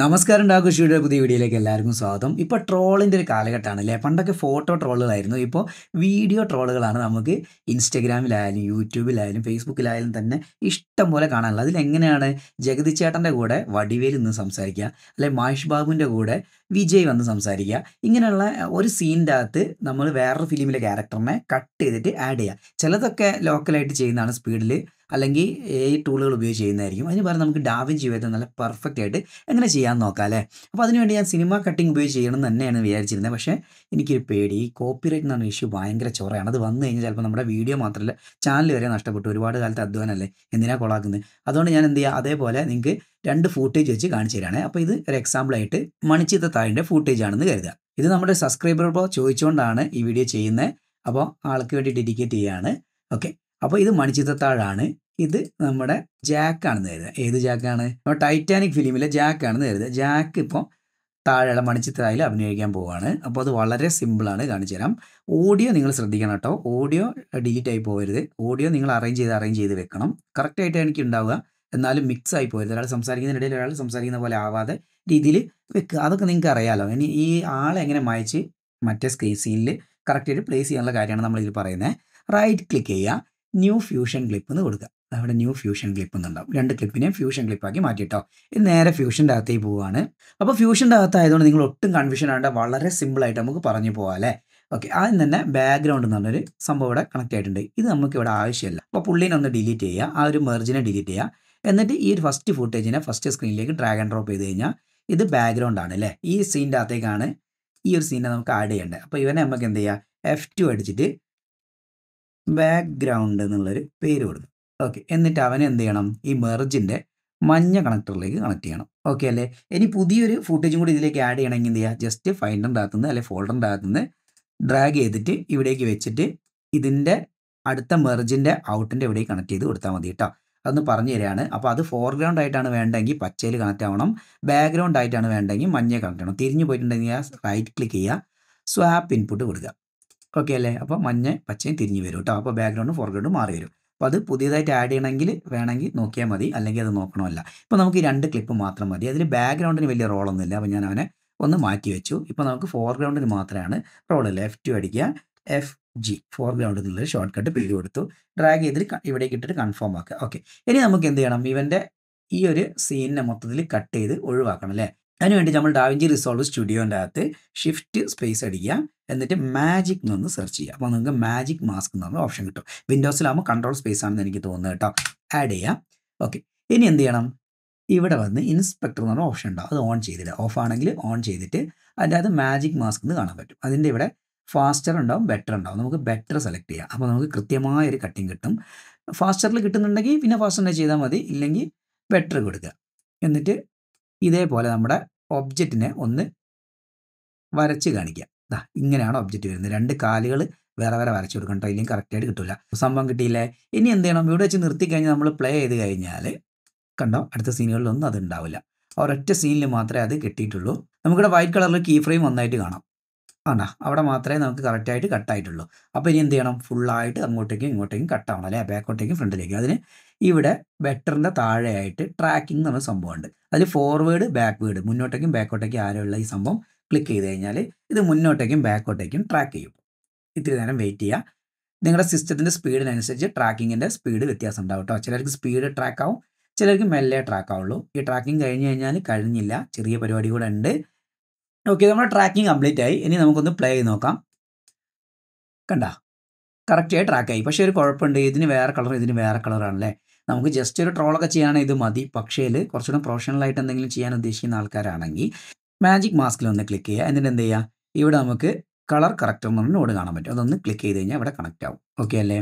നമസ്കാരം ഡാകുഷിയുടെ പുതിയ വീഡിയോയിലേക്ക് എല്ലാവർക്കും സ്വാഗതം ഇപ്പോൾ ട്രോളിൻ്റെ ഒരു കാലഘട്ടമാണ് അല്ലേ പണ്ടൊക്കെ ഫോട്ടോ ട്രോളുകളായിരുന്നു ഇപ്പോൾ വീഡിയോ ട്രോളുകളാണ് നമുക്ക് ഇൻസ്റ്റഗ്രാമിലായാലും യൂട്യൂബിലായാലും ഫേസ്ബുക്കിലായാലും തന്നെ ഇഷ്ടം പോലെ കാണാനുള്ളത് അതിലെങ്ങനെയാണ് ജഗതി ചേട്ടൻ്റെ കൂടെ വടിവേൽ നിന്ന് സംസാരിക്കുക അല്ലെ മഹേഷ് ബാബുവിൻ്റെ കൂടെ വിജയ് വന്ന് സംസാരിക്കുക ഇങ്ങനെയുള്ള ഒരു സീൻ്റെ അകത്ത് നമ്മൾ വേറൊരു ഫിലിമിലെ ക്യാരക്ടറിനെ കട്ട് ചെയ്തിട്ട് ആഡ് ചെയ്യുക ചിലതൊക്കെ ലോക്കലായിട്ട് ചെയ്യുന്നതാണ് സ്പീഡിൽ അല്ലെങ്കിൽ ഈ ടൂളുകൾ ഉപയോഗിച്ച് ചെയ്യുന്നതായിരിക്കും അതിന് പറഞ്ഞാൽ നമുക്ക് ഡാവിൻ ജീവിതത്തിൽ നല്ല പെർഫെക്റ്റ് ആയിട്ട് എങ്ങനെ ചെയ്യാൻ നോക്കാം അല്ലേ അപ്പോൾ അതിനുവേണ്ടി ഞാൻ സിനിമ കട്ടിംഗ് ഉപയോഗിച്ച് ചെയ്യണം തന്നെയാണ് വിചാരിച്ചിരുന്നത് പക്ഷേ എനിക്കൊരു പേടി കോപ്പിറൈറ്റ് എന്ന് ഇഷ്യൂ ഭയങ്കര ചോറയാണ് അത് വന്നു കഴിഞ്ഞാൽ ചിലപ്പോൾ നമ്മുടെ വീഡിയോ മാത്രമല്ല ചാനൽ വരെ നഷ്ടപ്പെട്ടു ഒരുപാട് കാലത്ത് അധ്വാനമല്ലേ എന്തിനാ കൊളാക്കുന്നത് അതുകൊണ്ട് ഞാൻ എന്ത് ചെയ്യുക അതേപോലെ നിങ്ങൾക്ക് രണ്ട് ഫൂട്ടേജ് വെച്ച് കാണിച്ചു തരാണ് അപ്പോൾ ഇത് ഒരു എക്സാമ്പിളായിട്ട് മണിച്ചിത്ത താഴിൻ്റെ ഫൂട്ടേജ് ആണെന്ന് കരുതുക ഇത് നമ്മുടെ സബ്സ്ക്രൈബർ ഇപ്പോൾ ചോദിച്ചുകൊണ്ടാണ് ഈ വീഡിയോ ചെയ്യുന്നത് അപ്പോൾ ആൾക്ക് വേണ്ടി ഡെഡിക്കേറ്റ് ചെയ്യുകയാണ് ഓക്കെ അപ്പോൾ ഇത് മണിച്ചിത്രത്താഴാണ് ഇത് നമ്മുടെ ജാക്ക് ആണെന്ന് കരുതുക ഏത് ജാക്കാണ് നമ്മുടെ ടൈറ്റാനിക് ഫിലിമിലെ ആണെന്ന് കരുതുക ജാക്ക് ഇപ്പോൾ താഴെയുള്ള മണിച്ചിത്രയിൽ അഭിനയിക്കാൻ പോവുകയാണ് അപ്പോൾ അത് വളരെ സിമ്പിളാണ് കാണിച്ചു തരാം ഓഡിയോ നിങ്ങൾ ശ്രദ്ധിക്കണം കേട്ടോ ഓഡിയോ ഡിലീറ്റ് ആയി പോകരുത് ഓഡിയോ നിങ്ങൾ അറേഞ്ച് ചെയ്ത് അറേഞ്ച് ചെയ്ത് വെക്കണം കറക്റ്റായിട്ട് എനിക്ക് ഉണ്ടാവുക എന്നാലും മിക്സ് ആയി പോയത് ഒരാൾ സംസാരിക്കുന്നതിനിടയിൽ ഒരാൾ സംസാരിക്കുന്ന പോലെ ആവാതെ രീതിയിൽ വെക്കുക അതൊക്കെ നിങ്ങൾക്ക് അറിയാമല്ലോ ഇനി ഈ ആളെ എങ്ങനെ മായച്ച് മറ്റേ സ്ക്രീൻ സീനിൽ കറക്റ്റായിട്ട് പ്ലേസ് ചെയ്യാനുള്ള കാര്യമാണ് നമ്മളിതിൽ പറയുന്നത് റൈറ്റ് ക്ലിക്ക് ചെയ്യുക ന്യൂ ഫ്യൂഷൻ ക്ലിപ്പ് എന്ന് കൊടുക്കുക അവിടെ ന്യൂ ഫ്യൂഷൻ ക്ലിപ്പ് എന്നുണ്ടാവും രണ്ട് ക്ലിപ്പിനെയും ഫ്യൂഷൻ ക്ലിപ്പാക്കി മാറ്റിയിട്ടോ ഇത് നേരെ ഫ്യൂഷൻ്റെ അകത്തേക്ക് പോവുകയാണ് അപ്പോൾ ഫ്യൂഷൻ്റെ അകത്തായതുകൊണ്ട് നിങ്ങൾ ഒട്ടും കൺഫ്യൂഷൻ ആകേണ്ട വളരെ സിമ്പിളായിട്ട് നമുക്ക് പറഞ്ഞു പോകാം അല്ലേ ഓക്കെ ആദ്യം തന്നെ ബാക്ക്ഗ്രൗണ്ട് എന്ന് പറഞ്ഞൊരു സംഭവം ഇവിടെ കണക്ട് ആയിട്ടുണ്ട് ഇത് നമുക്ക് ഇവിടെ ആവശ്യമില്ല അപ്പോൾ പുള്ളീനെ ഒന്ന് ഡിലീറ്റ് ചെയ്യുക ആ ഒരു മെർജിനെ ഡിലീറ്റ് ചെയ്യുക എന്നിട്ട് ഈ ഒരു ഫസ്റ്റ് ഫുട്ടേജിനെ ഫസ്റ്റ് സ്ക്രീനിലേക്ക് ഡ്രാഗ് ആൻഡ് ഡ്രോപ്പ് ചെയ്ത് കഴിഞ്ഞാൽ ഇത് ബാക്ക്ഗ്രൗണ്ട് ആണ് അല്ലേ ഈ സീൻ്റെ അകത്തേക്കാണ് ഈ ഒരു സീനെ നമുക്ക് ആഡ് ചെയ്യേണ്ടത് അപ്പോൾ ഇവനെ നമുക്ക് എന്ത് ചെയ്യുക എഫ് ടു അടിച്ചിട്ട് ബാക്ക്ഗ്രൗണ്ട് എന്നുള്ളൊരു പേര് കൊടുക്കും ഓക്കെ എന്നിട്ട് അവൻ എന്ത് ചെയ്യണം ഈ മെർജിൻ്റെ മഞ്ഞ കണക്ടറിലേക്ക് കണക്ട് ചെയ്യണം ഓക്കെ അല്ലേ ഇനി പുതിയൊരു ഫുട്ടേജും കൂടി ഇതിലേക്ക് ആഡ് ചെയ്യണമെങ്കിൽ എന്ത് ചെയ്യുക ജസ്റ്റ് ഫൈൻഡറിൻ്റെ അകത്തുനിന്ന് അല്ലെ ഫോൾഡറിൻ്റെ അകത്തുനിന്ന് ഡ്രാഗ് ചെയ്തിട്ട് ഇവിടേക്ക് വെച്ചിട്ട് ഇതിൻ്റെ അടുത്ത മെർജിൻ്റെ ഔട്ടിൻ്റെ ഇവിടേക്ക് കണക്ട് ചെയ്ത് കൊടുത്താൽ മതി കേട്ടോ അതൊന്ന് പറഞ്ഞു തരികയാണ് അപ്പോൾ അത് ഫോർഗ്രൗണ്ട് ആയിട്ടാണ് വേണ്ടെങ്കിൽ പച്ചയിൽ കണക്ട് ആവണം ബാക്ക്ഗ്രൗണ്ട് ആയിട്ടാണ് വേണ്ടെങ്കിൽ മഞ്ഞ കണക്ട് ചെയ്യണം തിരിഞ്ഞു പോയിട്ടുണ്ടെങ്കിൽ റൈറ്റ് ക്ലിക്ക് ചെയ്യുക സ്വാപ്പ് ഇൻപുട്ട് കൊടുക്കുക ഓക്കെ അല്ലേ അപ്പോൾ മഞ്ഞ പച്ചയും തിരിഞ്ഞ് വരും കേട്ടോ അപ്പോൾ ബാക്ക്ഗ്രൗണ്ട് ഫോർഗ്രൗണ്ട് മാറി വരും അപ്പോൾ അത് പുതിയതായിട്ട് ആഡ് ചെയ്യണമെങ്കിൽ വേണമെങ്കിൽ നോക്കിയാൽ മതി അല്ലെങ്കിൽ അത് നോക്കണമല്ല ഇപ്പോൾ നമുക്ക് ഈ രണ്ട് ക്ലിപ്പ് മാത്രം മതി അതിൽ ബാക്ക്ഗ്രൗണ്ടിന് വലിയ റോളൊന്നുമില്ല അപ്പോൾ ഞാൻ അവനെ ഒന്ന് മാറ്റി വെച്ചു ഇപ്പോൾ നമുക്ക് ഫോർഗ്രൗണ്ടിന് മാത്രമാണ് റോൾ ലെഫ് ടു അടിക്കുക എഫ് ജി ഫോർഗ്രൗണ്ടിൽ നിന്നുള്ള ഷോർട്ട് കട്ട് പേര് കൊടുത്തു ഡ്രാഗ് ചെയ്തിട്ട് ഇവിടേക്ക് ഇട്ടിട്ട് കൺഫേം ആക്കുക ഓക്കെ ഇനി നമുക്ക് എന്ത് ചെയ്യണം ഇവൻ്റെ ഈ ഒരു സീനിനെ മൊത്തത്തിൽ കട്ട് ചെയ്ത് ഒഴിവാക്കണം അല്ലേ അതിനുവേണ്ടി നമ്മൾ ഡാവിഞ്ചി റിസോൾവ് സ്റ്റുഡിയോൻ്റെ അകത്ത് ഷിഫ്റ്റ് സ്പേസ് അടിക്കുക എന്നിട്ട് മാജിക് എന്നൊന്ന് സെർച്ച് ചെയ്യുക അപ്പോൾ നിങ്ങൾക്ക് മാജിക് മാസ്ക് എന്ന് പറഞ്ഞ ഓപ്ഷൻ കിട്ടും വിൻഡോസിലാകുമ്പോൾ കൺട്രോൾ സ്പേസ് ആണെന്ന് എനിക്ക് തോന്നുന്നത് കേട്ടോ ആഡ് ചെയ്യാം ഓക്കെ ഇനി എന്ത് ചെയ്യണം ഇവിടെ വന്ന് ഇൻസ്പെക്ടർ എന്ന് പറഞ്ഞ ഓപ്ഷൻ ഉണ്ടാവും അത് ഓൺ ചെയ്തില്ല ഓഫ് ആണെങ്കിൽ ഓൺ ചെയ്തിട്ട് അത് മാജിക് മാസ്ക് എന്ന് കാണാൻ പറ്റും അതിൻ്റെ ഇവിടെ ഫാസ്റ്റർ ഉണ്ടാവും ബെറ്റർ ഉണ്ടാവും നമുക്ക് ബെറ്റർ സെലക്ട് ചെയ്യാം അപ്പോൾ നമുക്ക് കൃത്യമായ ഒരു കട്ടിങ് കിട്ടും ഫാസ്റ്ററിൽ കിട്ടുന്നുണ്ടെങ്കിൽ പിന്നെ തന്നെ ചെയ്താൽ മതി ഇല്ലെങ്കിൽ ബെറ്റർ കൊടുക്കുക എന്നിട്ട് ഇതേപോലെ നമ്മുടെ ഒബ്ജക്റ്റിനെ ഒന്ന് വരച്ച് കാണിക്കാം ദാ ഇങ്ങനെയാണ് ഒബ്ജക്റ്റ് വരുന്നത് രണ്ട് കാലുകൾ വേറെ വേറെ വരച്ചു കൊടുക്കണം കേട്ടോ ഇല്ലെങ്കിൽ കറക്റ്റായിട്ട് കിട്ടില്ല സംഭവം കിട്ടിയില്ലേ ഇനി എന്ത് ചെയ്യണം ഇവിടെ വെച്ച് നിർത്തി കഴിഞ്ഞാൽ നമ്മൾ പ്ലേ ചെയ്ത് കഴിഞ്ഞാൽ കണ്ടോ അടുത്ത സീനുകളിലൊന്നും അത് ഉണ്ടാവില്ല ഒരൊറ്റ സീനിൽ മാത്രമേ അത് കിട്ടിയിട്ടുള്ളൂ നമുക്കിവിടെ വൈറ്റ് കളറിൽ കീ ഫ്രെയിം ഒന്നായിട്ട് കാണാം ആണ്ടാ അവിടെ മാത്രമേ നമുക്ക് കറക്റ്റായിട്ട് കട്ടായിട്ടുള്ളൂ അപ്പോൾ ഇനി എന്ത് ചെയ്യണം ഫുള്ളായിട്ട് അങ്ങോട്ടേക്കും ഇങ്ങോട്ടേക്കും കട്ടാവണം അല്ലേ ബാക്കോട്ടേക്കും ഫ്രണ്ടിലേക്കും അതിന് ഇവിടെ ബെറ്ററിൻ്റെ താഴെയായിട്ട് ട്രാക്കിംഗ് എന്ന് പറഞ്ഞ സംഭവമുണ്ട് അതിൽ ഫോർവേഡ് ബാക്ക്വേഡ് മുന്നോട്ടേക്കും ബാക്കോട്ടേക്കും ആരെയുള്ള ഈ സംഭവം ക്ലിക്ക് ചെയ്ത് കഴിഞ്ഞാൽ ഇത് മുന്നോട്ടേക്കും ബാക്കോട്ടേക്കും ട്രാക്ക് ചെയ്യും ഇത്തിരി നേരം വെയിറ്റ് ചെയ്യുക നിങ്ങളുടെ സിസ്റ്റത്തിൻ്റെ സ്പീഡിനനുസരിച്ച് ട്രാക്കിങ്ങിൻ്റെ സ്പീഡ് വ്യത്യാസം ഉണ്ടാവും കേട്ടോ ചിലർക്ക് സ്പീഡ് ട്രാക്ക് ആവും ചിലർക്ക് മെല്ലെ ട്രാക്ക് ആവുള്ളൂ ഈ ട്രാക്കിംഗ് കഴിഞ്ഞ് കഴിഞ്ഞാൽ കഴിഞ്ഞില്ല ചെറിയ പരിപാടി കൂടെ ഉണ്ട് ഓക്കെ നമ്മുടെ ട്രാക്കിംഗ് കംപ്ലീറ്റ് ആയി ഇനി നമുക്കൊന്ന് പ്ലേ ചെയ്ത് നോക്കാം കണ്ട കറക്റ്റായി ആയി പക്ഷേ ഒരു കുഴപ്പമുണ്ട് ഇതിന് വേറെ കളർ ഇതിന് വേറെ കളറാണല്ലേ നമുക്ക് ജസ്റ്റ് ഒരു ട്രോളൊക്കെ ചെയ്യാനാണ് ഇത് മതി പക്ഷേ കുറച്ചുകൂടെ പ്രൊഫഷണലായിട്ട് എന്തെങ്കിലും ചെയ്യാൻ ഉദ്ദേശിക്കുന്ന ആൾക്കാരാണെങ്കിൽ മാജിക് മാസ്കിൽ ഒന്ന് ക്ലിക്ക് ചെയ്യുക എന്നിട്ട് എന്ത് ചെയ്യുക ഇവിടെ നമുക്ക് കളർ കറക്റ്റ് എന്ന് പറഞ്ഞ കാണാൻ പറ്റും അതൊന്ന് ക്ലിക്ക് ചെയ്ത് കഴിഞ്ഞാൽ ഇവിടെ കണക്റ്റ് ആവും ഓക്കെ അല്ലേ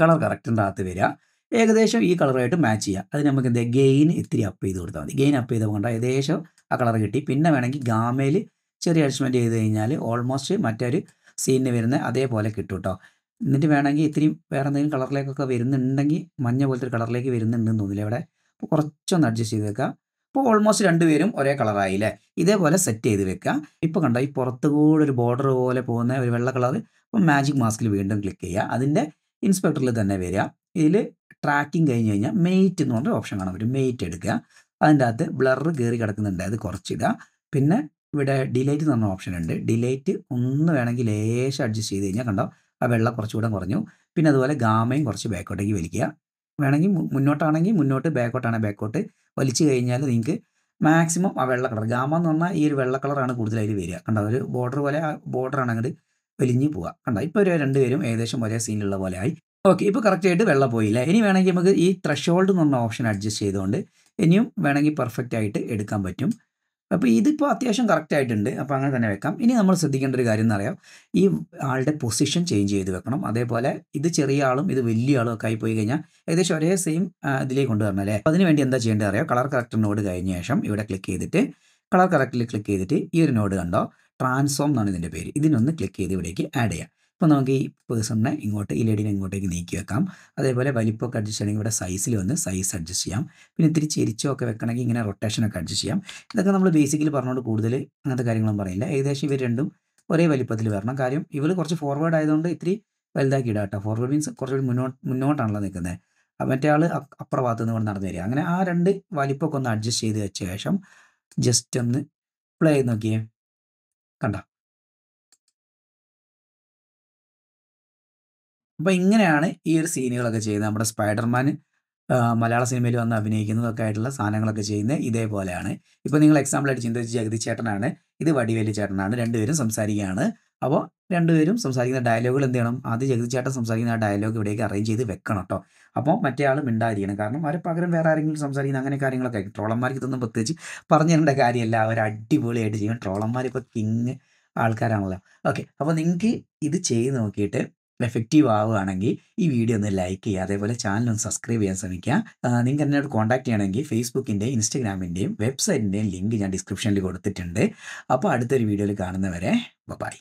കളർ കറക്റ്ററിൻ്റെ അകത്ത് വരിക ഏകദേശം ഈ കളറായിട്ട് മാച്ച് ചെയ്യുക അത് നമുക്ക് എന്താ ഗെയിൻ ഇത്തിരി അപ്പ് ചെയ്ത് കൊടുത്താൽ മതി ഗെയിൻ അപ്പ് ചെയ്തുകൊണ്ട് ഏകദേശം ആ കളർ കിട്ടി പിന്നെ വേണമെങ്കിൽ ഗാമയിൽ ചെറിയ അഡ്ജസ്റ്റ്മെൻറ്റ് ചെയ്ത് കഴിഞ്ഞാൽ ഓൾമോസ്റ്റ് മറ്റൊരു സീനിന് വരുന്ന അതേപോലെ കിട്ടും കേട്ടോ എന്നിട്ട് വേണമെങ്കിൽ ഇത്രയും വേറെ എന്തെങ്കിലും കളറിലേക്കൊക്കെ വരുന്നുണ്ടെങ്കിൽ മഞ്ഞ പോലത്തെ ഒരു കളറിലേക്ക് വരുന്നുണ്ടെന്ന് തോന്നില്ല ഇവിടെ അപ്പോൾ കുറച്ചൊന്ന് അഡ്ജസ്റ്റ് ചെയ്ത് വെക്കുക അപ്പോൾ ഓൾമോസ്റ്റ് രണ്ടുപേരും ഒരേ കളറായില്ലേ ഇതേപോലെ സെറ്റ് ചെയ്ത് വെക്കുക ഇപ്പോൾ കണ്ടോ ഈ പുറത്ത് കൂടെ ഒരു ബോർഡർ പോലെ പോകുന്ന ഒരു വെള്ള കളർ അപ്പോൾ മാജിക് മാസ്കിൽ വീണ്ടും ക്ലിക്ക് ചെയ്യുക അതിൻ്റെ ഇൻസ്പെക്ടറിൽ തന്നെ വരിക ഇതിൽ ട്രാക്കിംഗ് കഴിഞ്ഞ് കഴിഞ്ഞാൽ മെയ്റ്റ് എന്ന് പറഞ്ഞൊരു ഓപ്ഷൻ കാണാൻ പറ്റും മെയ്റ്റ് എടുക്കുക അതിൻ്റെ അകത്ത് ബ്ലർ കയറി കിടക്കുന്നുണ്ട് അത് കുറച്ചിടുക പിന്നെ ഇവിടെ ഡിലൈറ്റ് എന്ന് പറഞ്ഞ ഓപ്ഷൻ ഉണ്ട് ഡിലൈറ്റ് ഒന്ന് വേണമെങ്കിൽ ലേശം അഡ്ജസ്റ്റ് ചെയ്ത് കഴിഞ്ഞാൽ കണ്ടോ ആ വെള്ളം കുറച്ചുകൂടെ കുറഞ്ഞു പിന്നെ അതുപോലെ ഗാമയും കുറച്ച് ബാക്കോട്ടേക്ക് വലിക്കുക വേണമെങ്കിൽ മുന്നോട്ടാണെങ്കിൽ മുന്നോട്ട് ബാക്കോട്ടാണെങ്കിൽ ബാക്കോട്ട് വലിച്ചു കഴിഞ്ഞാൽ നിങ്ങൾക്ക് മാക്സിമം ആ വെള്ള കളർ ഗാമ എന്ന് പറഞ്ഞാൽ ഈ ഒരു വെള്ള കളറാണ് കൂടുതലായിട്ട് വരിക കണ്ടോ ഒരു ബോർഡർ പോലെ ആ ബോർഡറാണ് അങ്ങോട്ട് വലിഞ്ഞു പോവുക കണ്ടോ ഇപ്പോൾ ഒരു രണ്ടുപേരും ഏകദേശം ഒരേ സീനിലുള്ള പോലെ ആയി ഓക്കെ ഇപ്പോൾ കറക്റ്റായിട്ട് വെള്ളം പോയില്ല ഇനി വേണമെങ്കിൽ നമുക്ക് ഈ ത്രഷോൾഡ് എന്ന് പറഞ്ഞ ഓപ്ഷൻ അഡ്ജസ്റ്റ് ചെയ്തുകൊണ്ട് ഇനിയും വേണമെങ്കിൽ പെർഫെക്റ്റ് ആയിട്ട് എടുക്കാൻ പറ്റും അപ്പോൾ ഇതിപ്പോൾ അത്യാവശ്യം കറക്റ്റ് ആയിട്ടുണ്ട് അപ്പോൾ അങ്ങനെ തന്നെ വെക്കാം ഇനി നമ്മൾ ശ്രദ്ധിക്കേണ്ട ഒരു കാര്യം എന്ന് പറയാം ഈ ആളുടെ പൊസിഷൻ ചേഞ്ച് ചെയ്ത് വെക്കണം അതേപോലെ ഇത് ചെറിയ ആളും ഇത് വലിയ ആളും ഒക്കെ ആയി പോയി കഴിഞ്ഞാൽ ഏകദേശം ഒരേ സെയിം ഇതിലേക്ക് കൊണ്ടുവരണം അല്ലേ അപ്പോൾ അതിനുവേണ്ടി എന്താ ചെയ്യേണ്ടത് അറിയാം കളർ കറക്റ്ററിനോട് കഴിഞ്ഞ ശേഷം ഇവിടെ ക്ലിക്ക് ചെയ്തിട്ട് കളർ കറക്റ്റിൽ ക്ലിക്ക് ചെയ്തിട്ട് ഈ ഒരു നോഡ് കണ്ടോ ട്രാൻസ്ഫോം എന്നാണ് ഇതിൻ്റെ പേര് ഇതിനൊന്ന് ക്ലിക്ക് ചെയ്ത് ഇവിടേക്ക് ആഡ് ചെയ്യാം അപ്പോൾ നമുക്ക് ഈ പേഴ്സണിനെ ഇങ്ങോട്ട് ഈ ലേഡീനെ ഇങ്ങോട്ടേക്ക് നീക്കി വെക്കാം അതേപോലെ വലിപ്പമൊക്കെ അഡ്ജസ്റ്റ് ചെയ്യണമെങ്കിൽ ഇവിടെ സൈസിൽ വന്ന് സൈസ് അഡ്ജസ്റ്റ് ചെയ്യാം പിന്നെ ഇത്തിരി ഒക്കെ വെക്കണമെങ്കിൽ ഇങ്ങനെ റൊട്ടേഷനൊക്കെ അഡ്ജസ്റ്റ് ചെയ്യാം ഇതൊക്കെ നമ്മൾ ബേസിക്കലി പറഞ്ഞുകൊണ്ട് കൂടുതൽ അങ്ങനത്തെ കാര്യങ്ങളൊന്നും പറയില്ല ഏകദേശം ഇവർ രണ്ടും ഒരേ വലിപ്പത്തിൽ വരണം കാര്യം ഇവർ കുറച്ച് ഫോർവേഡ് ആയതുകൊണ്ട് ഇത്തിരി വലുതാക്കി ഇടാം കേട്ടോ ഫോർവേഡ് മീൻസ് കുറച്ചുകൂടി മുന്നോട്ട് മുന്നോട്ടാണല്ലോ നിൽക്കുന്നത് മറ്റേ ആൾ അപ്പുറ ഭാഗത്ത് നിന്ന് നടന്നു വരിക അങ്ങനെ ആ രണ്ട് വലിപ്പമൊക്കെ ഒന്ന് അഡ്ജസ്റ്റ് ചെയ്ത് വെച്ച ശേഷം ജസ്റ്റ് ഒന്ന് പ്ലേ ചെയ്ത് നോക്കിയേ കണ്ടോ അപ്പോൾ ഇങ്ങനെയാണ് ഈ ഒരു സീനുകളൊക്കെ ചെയ്യുന്നത് നമ്മുടെ സ്പൈഡർമാൻ മലയാള സിനിമയിൽ വന്ന് അഭിനയിക്കുന്നതൊക്കെ ആയിട്ടുള്ള സാധനങ്ങളൊക്കെ ചെയ്യുന്നത് ഇതേപോലെയാണ് ഇപ്പോൾ നിങ്ങൾ എക്സാമ്പിൾ ആയിട്ട് ചിന്തിച്ച് ജഗതി ചേട്ടനാണ് ഇത് വടിവേലി ചേട്ടനാണ് രണ്ടുപേരും സംസാരിക്കുകയാണ് അപ്പോൾ രണ്ടുപേരും സംസാരിക്കുന്ന ഡയലോഗുകൾ എന്ത് ചെയ്യണം ആദ്യം ജഗതി ചേട്ടൻ സംസാരിക്കുന്ന ആ ഡയലോഗ് ഇവിടേക്ക് അറേഞ്ച് ചെയ്ത് വെക്കണം കേട്ടോ അപ്പോൾ മറ്റേ ആൾ മിണ്ടാതിരിക്കണം കാരണം അവർ പകരം വേറെ ആരെങ്കിലും സംസാരിക്കുന്ന അങ്ങനെ കാര്യങ്ങളൊക്കെ ട്രോളന്മാർക്ക് ഇതൊന്നും പ്രത്യേകിച്ച് പറഞ്ഞു തരേണ്ട കാര്യമല്ല അവർ അടിപൊളിയായിട്ട് ചെയ്യും ട്രോളന്മാർ ഇപ്പോൾ കിങ് ആൾക്കാരാണല്ലോ ഓക്കെ അപ്പോൾ നിങ്ങൾക്ക് ഇത് ചെയ്ത് നോക്കിയിട്ട് എഫക്റ്റീവ് ആവുകയാണെങ്കിൽ ഈ വീഡിയോ ഒന്ന് ലൈക്ക് ചെയ്യുക അതേപോലെ ചാനൽ ഒന്ന് സബ്സ്ക്രൈബ് ചെയ്യാൻ ശ്രമിക്കുക നിങ്ങൾക്ക് എന്നോട് കോൺടാക്ട് ചെയ്യണമെങ്കിൽ ഫേസ്ബുക്കിൻ്റെയും ഇൻസ്റ്റഗ്രാമിൻ്റെയും വെബ്സൈറ്റിൻ്റെയും ലിങ്ക് ഞാൻ ഡിസ്ക്രിപ്ഷനിൽ കൊടുത്തിട്ടുണ്ട് അപ്പോൾ അടുത്തൊരു വീഡിയോയിൽ കാണുന്നവരെ ബൈ